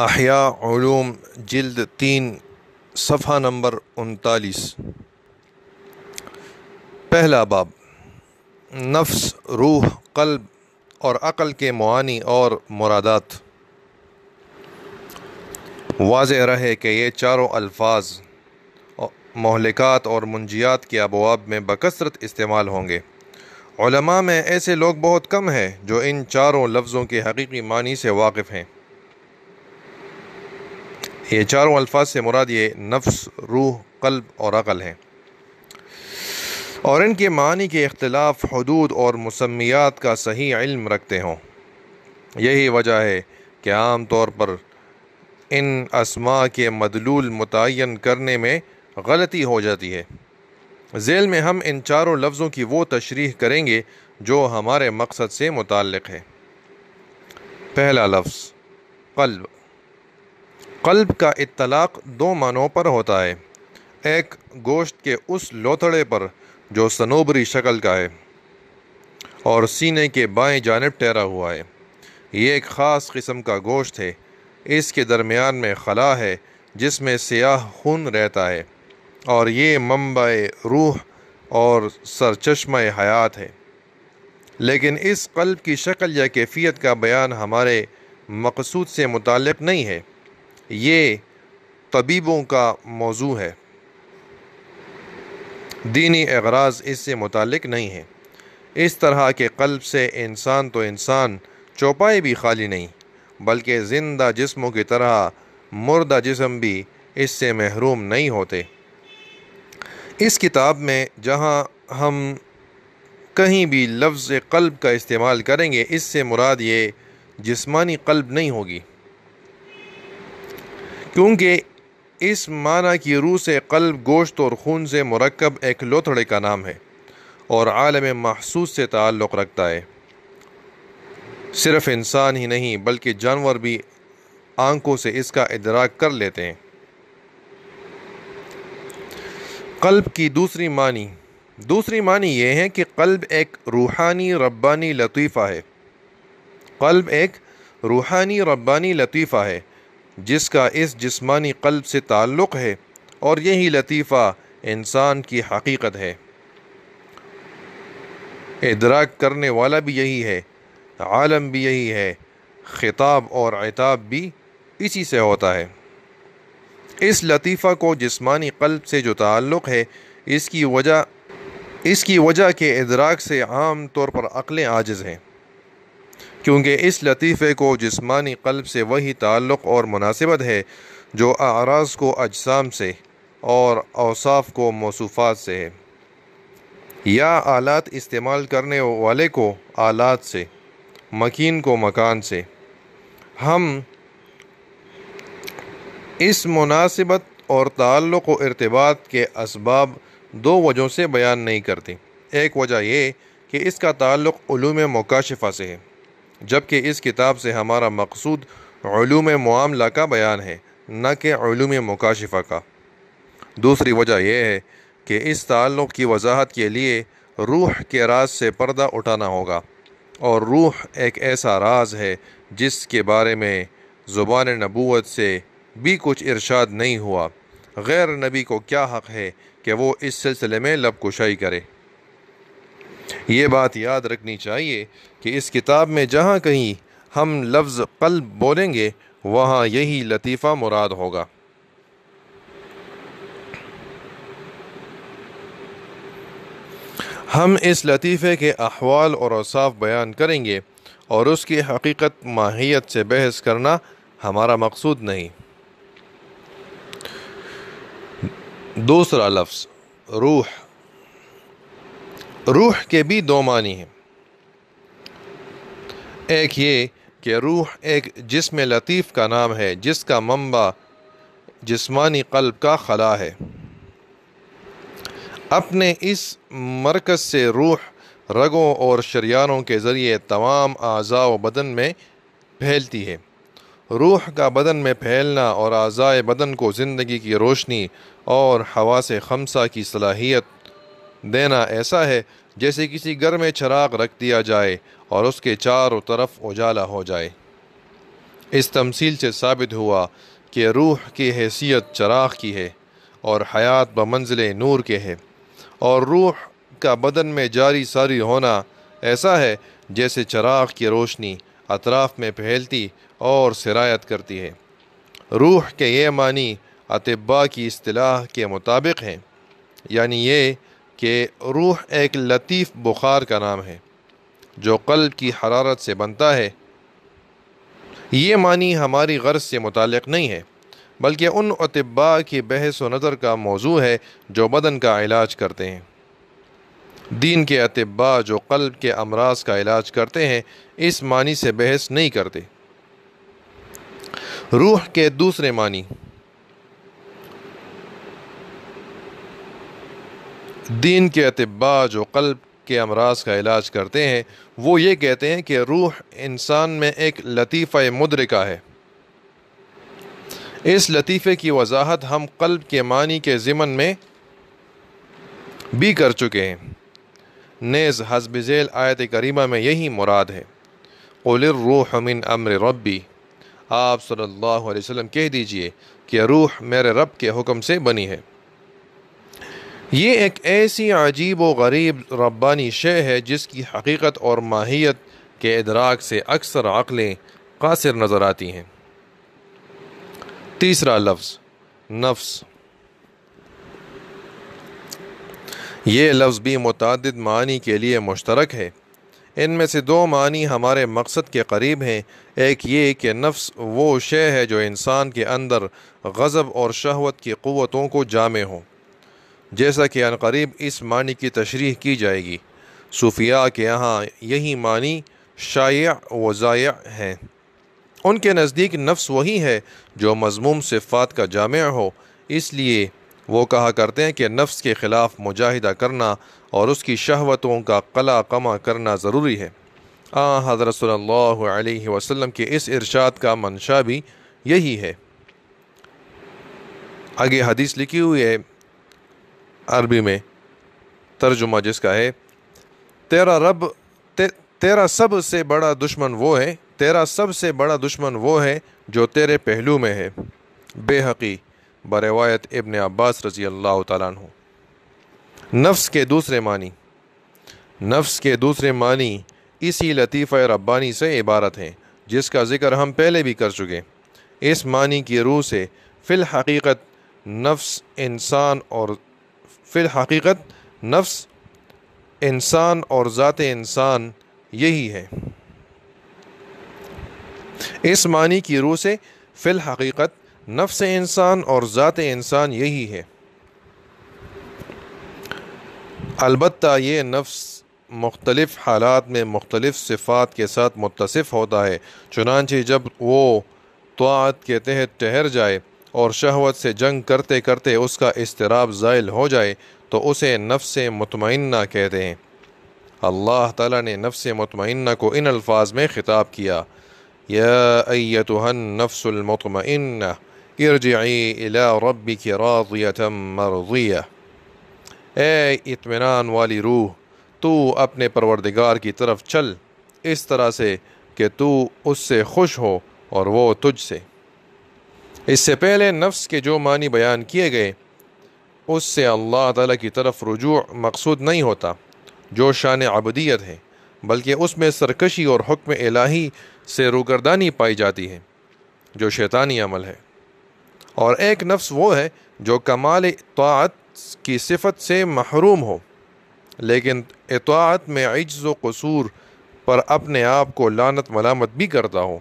अहिया ूम जल्द तीन सफ़ा नंबर उनतालीस पहला बाब नफ्स रूह कल्ब और अक़ल के मानी और मुरादात वाज रहे कि ये चारों अल्फाज महलिकात और मुंजियात के अबवाब में बकसरत इस्तेमाल होंगे में ऐसे लोग बहुत कम हैं जो इन चारों लफ्ज़ों के हकीकी मानी से वाकिफ़ हैं ये चारों अल्फाज से मुराद ये नफ्स रूह कल्ब और अक़ल हैं और इनके मानी के अख्तिलाफ़ हदूद और मसमियात का सही इल्म रखते हों यही वजह है कि आम तौर पर इन असमा के मदलूल मुतन करने में गलती हो जाती है झेल में हम इन चारों लफ्ज़ों की वो तशरीह करेंगे जो हमारे मकसद से मुतक़ है पहला लफ्ज़ कल्ब कल्ब का इतलाक़ दो मानों पर होता है एक गोश्त के उस लोथड़े पर जो सनोबरी शक्ल का है और सीने के बाएं जानब ठहरा हुआ है ये एक ख़ास किस्म का गोश्त है इसके दरमियान में खला है जिसमें सयाह खून रहता है और ये मंबा रूह और सरचश्मा हयात है लेकिन इस कल्ब की शक्ल या कैफियत का बयान हमारे मकसूद से मुतक़ नहीं है ये तबीबों का मौजू है दीनी अगराज इससे मुतक नहीं है इस तरह के कल्ब से इंसान तो इंसान चौपाई भी खाली नहीं बल्कि ज़िंदा जिस्मों की तरह मुर्दा जिसम भी इससे महरूम नहीं होते इस किताब में जहाँ हम कहीं भी लफ्ज़ कल्ब का इस्तेमाल करेंगे इससे मुराद ये जिस्मानी कल्ब नहीं होगी क्योंकि इस माना की रूह से कल्ब गोश्त और खून से मरकब एक लोथड़े का नाम है और आलम महसूस से ताल्लुक़ रखता है सिर्फ इंसान ही नहीं बल्कि जानवर भी आंखों से इसका इदराक कर लेते हैं कल्ब की दूसरी मानी दूसरी मानी यह है कि कल्ब एक रूहानी रब्बानी लतीफ़ा है कल्ब एक रूहानी रब्बानी लतीफ़ा है जिसका इस जिस्मानी कल्ब से ताल्लुक़ है और यही लतीफ़ा इंसान की हकीकत है इदराक करने वाला भी यही है आलम भी यही है ख़िताब और इताब भी इसी से होता है इस लतीफ़ा को जिस्मानी कल्ब से जो ताल्लुक़ है इसकी वजह इसकी वजह के इदराक से आम तौर पर अक़लें आजज़ हैं क्योंकि इस लतीफ़े को जिस्मानी कल्ब से वही ताल्लुक़ और मुनासिबत है जो आराज को अजसाम से और अवसाफ को मौसूफात से है या आलात इस्तेमाल करने वाले को आलात से मकीन को मकान से हम इस मुनासिबत और ताल्लुक़ व के इसबाब दो वजहों से बयान नहीं करते एक वजह यह कि इसका ताल्लुक़ ूम मकाशफ़ा से है जबकि इस किताब से हमारा मकसूद ूम मामला का बयान है न कि ूम मुकाशफा का दूसरी वजह यह है कि इस ताल्लुक़ की वजाहत के लिए रूह के राज से पर्दा उठाना होगा और रूह एक ऐसा राज है जिसके बारे में ज़ुबान नबूत से भी कुछ इरशाद नहीं हुआ गैर नबी को क्या हक़ है कि वो इस सिलसिले में लब कुशाई करे ये बात याद रखनी चाहिए कि इस किताब में जहाँ कहीं हम लफ्ज़ कल्ब बोलेंगे वहाँ यही लतीफ़ा मुराद होगा हम इस लतीफ़े के अहवाल और असाफ बयान करेंगे और उसकी हकीकत माहियत से बहस करना हमारा मकसूद नहीं दूसरा लफ्ज़ रूह रूह के भी दो मानी हैं एक ये कि रूह एक जिसम लतीफ़ का नाम है जिसका मम्बा जिस्मानी कल्ब का खला है अपने इस मरकज़ से रूह रगों और शरियानों के ज़रिए तमाम अज़ा बदन में फैलती है रूह का बदन में फैलना और अज़ाए बदन को ज़िंदगी की रोशनी और हवा से खमसा की सलाहियत देना ऐसा है जैसे किसी घर में चराग रख दिया जाए और उसके चारों तरफ उजाला हो जाए इस तमसील से साबित हुआ कि रूह की हैसियत चराग की है और हयात ब मंजिल नूर के है और रूह का बदन में जारी सारी होना ऐसा है जैसे चराग की रोशनी अतराफ़ में फैलती और सरायत करती है रूह के ये मानी अतबा की असलाह के मुताबिक हैं यानी ये कि रूह एक लतीफ़ बुखार का नाम है जो कल की हरारत से बनता है ये मानी हमारी गर्ज से मुतल नहीं है बल्कि उन अतबा की बहस व नज़र का मौजू है जो बदन का इलाज करते हैं दीन के अतबा जो कल के अमराज का इलाज करते हैं इस मानी से बहस नहीं करते रूह के दूसरे मानी दीन के अतबा जो कल्ब के अमराज का इलाज करते हैं वो ये कहते हैं कि रूह इंसान में एक लतीफ़ा मुद्र का है इस लतीफ़े की वजाहत हम कल्ब के मानी के ज़िमन में भी कर चुके हैं नेज़ हजब झेल आयत करीमा में यही मुराद है रूह मिन अमर रबी आप सल्लल्लाहु अलैहि वसल्लम कह दीजिए कि रूह मेरे रब के हुक्म से बनी है ये एक ऐसी अजीब व गरीब रब्बानी शे है जिसकी हकीकत और माहियत के इदराक से अक्सर अक़लें कासिर नज़र आती हैं तीसरा लफ्ज़ नफ्स ये लफ्ज़ भी मुतद मानी के लिए मुश्तरक है इनमें से दो मानी हमारे मकसद के करीब हैं एक ये कि नफ्स वो शे है जो इंसान के अंदर गज़ब और शहवत की क़वतों को जामे हों जैसा कि अनकरीब इस मानी की तशरीह की जाएगी सूफिया के यहाँ यही मानी शाया़ व हैं उनके नज़दीक नफ्स वही है जो मजमूम सिफ़ात का जाम हो इसलिए वो कहा करते हैं कि नफ्स के ख़िलाफ़ मुजाहिदा करना और उसकी शहवतों का कला कमा करना ज़रूरी है आ हज़रत सल्लल्लाहु अलैहि वसल्लम के इस इरशाद का मंशा भी यही है आगे हदीस लिखी हुई है अरबी में तर्जुमा जिसका है तेरा रब ते, तेरा सब से बड़ा दुश्मन वो है तेरा सबसे बड़ा दुश्मन वो है जो तेरे पहलू में है बेहकी बरवायत इबन अब्बास रजी अल्लाह तु नफ्स के दूसरे मानी नफ्स के दूसरे मानी इसी लतीफ़ रब्बानी से इबारत हैं जिसका ज़िक्र हम पहले भी कर चुके इस मानी की रूह से फ़िलहकीक़त नफ्स इंसान और फिर हकीकत नफ्स इंसान और ज़ात इंसान यही है इस मानी की रूह से फ़िल हकीकत नफ्स इंसान और ज़ात इंसान यही है अलबत् ये नफ्स मुख्तलिफ़ हालात में मुख्तलिफ़ सिफ़ात के साथ मुतसफ़ होता है चुनानचे जब वो तो के तहत ठहर जाए और शहवत से जंग करते करते उसका इसतराब ज़ायल हो जाए तो उसे नफ्स मतमना कहते हैं अल्लाह ताला ने नफ्स मतमना को इन अल्फाज में ख़िताब किया यातहन नफ्समतमना इरजई इला रबी की राजियतम इतमान वाली रूह तू अपने परवरदिगार की तरफ चल इस तरह से कि तू उससे खुश हो और वो तुझसे इससे पहले नफ्स के जो मानी बयान किए गए उससे अल्लाह ताला की तरफ रुजू मकसूद नहीं होता जो शान अबदीत है बल्कि उसमें सरकशी और हुक्म इलाही से रुगरदानी पाई जाती है जो शैतानी अमल है और एक नफ्स वो है जो कमाल इतात की सिफत से महरूम हो लेकिन एतवात में अज्ज़ कसूर पर अपने आप को लानत मलामत भी करता हो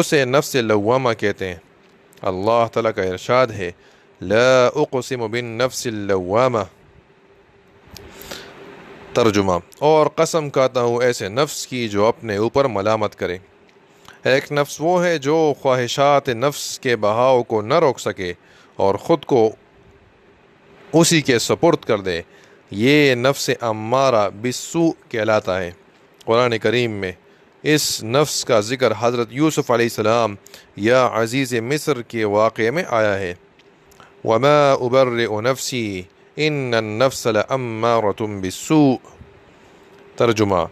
उसे नफ्स लवामा कहते हैं अल्लाह तला का इरशाद है लाकसम बिन नफ्सलवामा तर्जुमा और कसम कहता हूँ ऐसे नफ्स की जो अपने ऊपर मलामत करे एक नफ्स वो है जो ख्वाहिशात नफ्स के बहाव को न रोक सके और ख़ुद को उसी के सपुर्द कर दे ये नफ्स अम्मारा बिस्सू कहलाता है कुरान करीम में इस नफ्स का ज़िक्र हज़रत यूसुफ़ आसमाम या अज़ीज़ मिस्र के वाक़े में आया है वमा उबर नफसी इन नफसल अम्मा रतुम बिसू तर्जुमा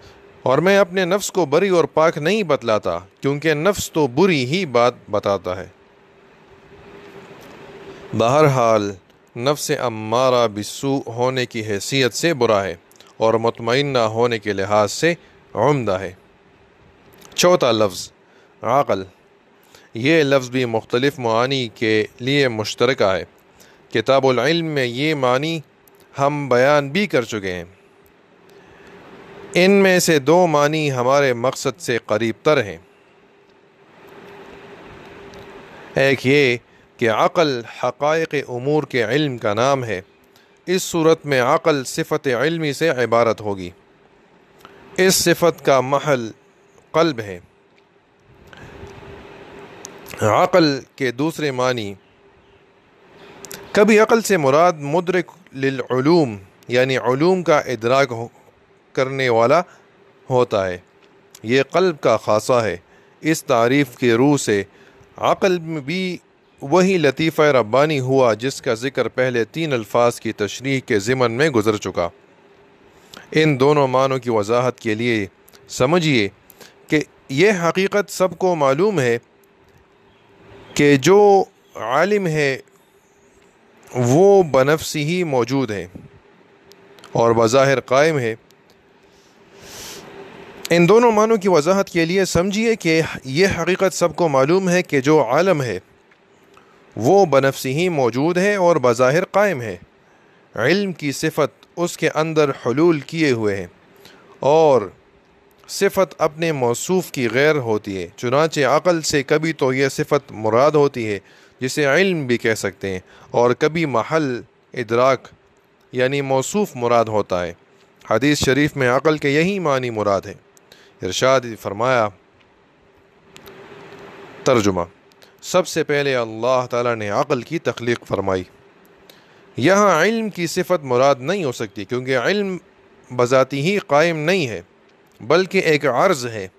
और मैं अपने नफ्स को बरी और पाक नहीं बतलाता क्योंकि नफ्स तो बुरी ही बात बताता है बहरहाल नफ्स अम्मारा बिसू होने की हैसियत से बुरा है और मतमिन होने के लिहाज से उम्दा है चौथा लफ्ज़ अक़ल ये लफ्ज़ भी मुख्तलिफ मानी के लिए मुश्तरक है किताबुल्म में ये मानी हम बयान भी कर चुके हैं इन में से दो मानी हमारे मकसद से करीब तर हैं एक ये कि अक़ल हक़ अमूर के इल्म का नाम है इस सूरत में अक़ल सिफत इल्मी से इबारत होगी इस सिफत का महल कल्ब है अक़ल के दूसरे मानी कभी अक़ल से मुराद मुद्रक लूम यानी ूम का इदराक करने वाला होता है ये कल्ब का खासा है इस तारीफ़ के रूह से अक़ल भी वही लतीफ़ा रब्बानी हुआ जिसका ज़िक्र पहले तीन अल्फाज की तशरीह के ज़िमन में गुज़र चुका इन दोनों मानों की वजाहत के लिए समझिए ये हकीकत सबको मालूम है कि जो आलिम है वो बनफसी ही मौजूद है और बज़ाहिर कायम है इन दोनों मानों की वजाहत के लिए समझिए कि यह हकीकत सबको मालूम है कि जो आलम है वो बनफसी ही मौजूद है और बज़ाहिर कायम है इल्म की सिफत उसके अंदर हलूल किए हुए हैं और सिफत अपने मौसू की गैर होती है चुनाच अक़ल से कभी तो यह सिफत मुराद होती है जिसे इल्म भी कह सकते हैं और कभी महल इदराक यानी मौसू मुराद होता है हदीस शरीफ में अक़ल के यही मानी मुराद है इरशाद फरमाया तर्जुमा सबसे पहले अल्लाह ताला ने अक़ल की तख्लीक फरमाई यहाँ इल्म की सिफत मुराद नहीं हो सकती क्योंकि इल्म बज़ाती ही कायम नहीं है बल्कि एक अर्ज़ है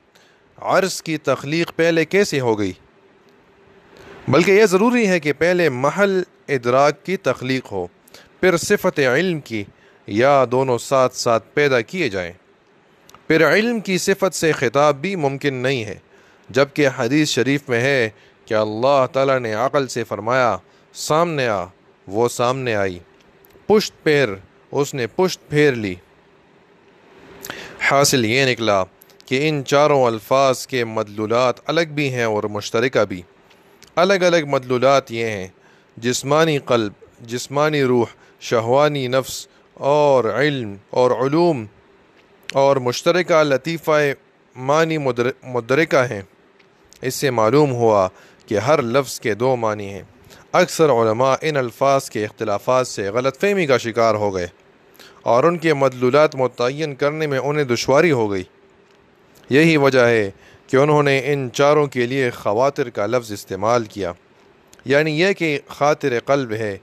अर्ज़ की तख्लीक पहले कैसे हो गई बल्कि यह ज़रूरी है कि पहले महल इदराक की तख्लीक हो फिर सिफत इल्म की या दोनों साथ साथ पैदा किए जाएँ फिर इल्म की सिफत से ख़िताब भी मुमकिन नहीं है जबकि हदीस शरीफ में है कि अल्लाह ताला ने अक़ल से फ़रमाया सामने आ वो सामने आई पुश्त पैर उसने पुश्त फेर ली हासिल ये निकला कि इन चारों अल्फाज के मदलूलत अलग भी हैं और मुश्तरक भी अलग अलग मदलूलत ये हैं जिस्मानी कल्ब जिस्मानी रूह शहवानी नफ्स और इल्म और उलूम और मुश्तरक लतीफ़ा मानी मुदर, मुदरका हैं इससे मालूम हुआ कि हर लफ्ज़ के दो मानी हैं अक्सर इन अल्फाज के अख्तिलाफ़ से गलत फहमी का शिकार हो गए और उनके मदलूलत मुतन करने में उन्हें दुशारी हो गई यही वजह है कि उन्होंने इन चारों के लिए खवातिर का लफ्ज़ इस्तेमाल किया यानी यह कि खातिर कल्ब है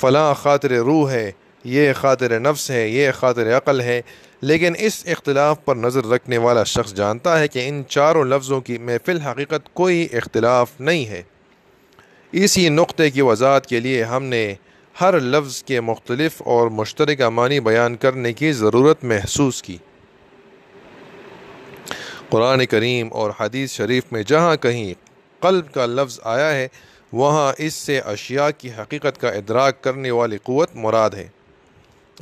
फ़लाँ खातिर रूह है ये खातिर नफ्स है ये खातिर अक़ल है लेकिन इस इख्तलाफ पर नज़र रखने वाला शख्स जानता है कि इन चारों लफ्ज़ों की महफ़िल हकीक़त कोई इख्तलाफ नहीं है इसी नुक़े की वजात के लिए हमने हर लफ्ज़ के मुख्तलिफ और मुश्तर मानी बयान करने की ज़रूरत महसूस की कुरान करीम और हदीस शरीफ में जहाँ कहीं कल्ब का लफ्ज़ आया है वहाँ इससे अशिया की हकीकत का इदराक करने वाली क़वत मुराद है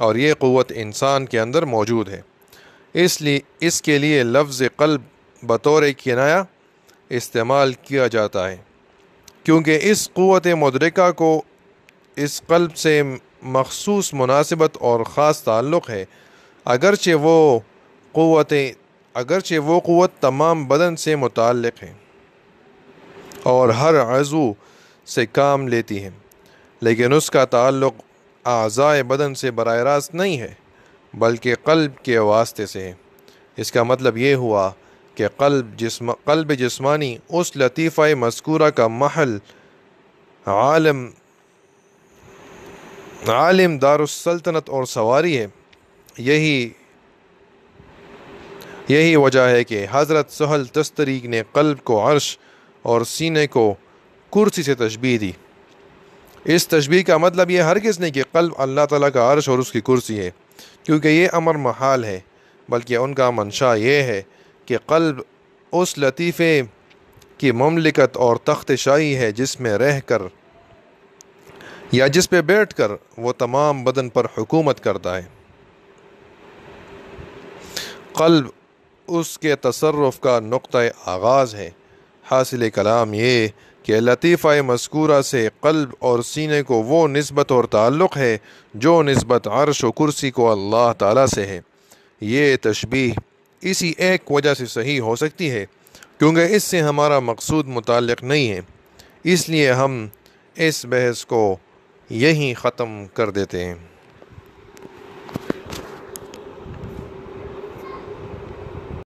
और ये क़वत इंसान के अंदर मौजूद है इसलिए इसके लिए लफ्ज़ कल्ब बतौर किनाया इस्तेमाल किया जाता है क्योंकि इस क़वत मदरका को इस कल्ब से मखसूस मुनासिबत और ख़ास ताल्लुक़ है अगरचे वो क़वत अगरचे वो क़वत तमाम बदन से मुतल है और हर अज़ू से काम लेती है लेकिन उसका ताल्लुक़ आज़ाए बदन से बर रास्त नहीं है बल्कि कल्ब के वास्ते से है इसका मतलब ये हुआ कि कल्ब जिस्म कल्ब जिस्मानी उस लतीफ़ा मस्कूरा का महल आलम आलिम दारसलतनत और सवारी है यही यही वजह है कि हज़रत सहल तस्तरीक ने कल्ब को अर्श और सीने को कुर्सी से तशबी दी इस तशबी का मतलब ये हर किसने कि कल्ब अल्लाह ताला का अर्श और उसकी कुर्सी है क्योंकि ये अमर महाल है बल्कि उनका मंशा ये है कि कल्ब उस लतीफ़े की ममलिकत और तख्त शाही है जिसमें रह कर या जिस पे बैठकर वो तमाम बदन पर हुकूमत करता है कल्ब उसके तसरफ़ का नुक़ आगाज़ है हासिल कलाम ये कि लतीफ़ा मस्कूरा से कल्ब और सीने को वो नस्बत और ताल्लुक़ है जो नस्बत अरश व कुर्सी को अल्लाह ताला से है ये तशबी इसी एक वजह से सही हो सकती है क्योंकि इससे हमारा मकसूद मुतल नहीं है इसलिए हम इस बहस को यहीं ख़त्म कर देते हैं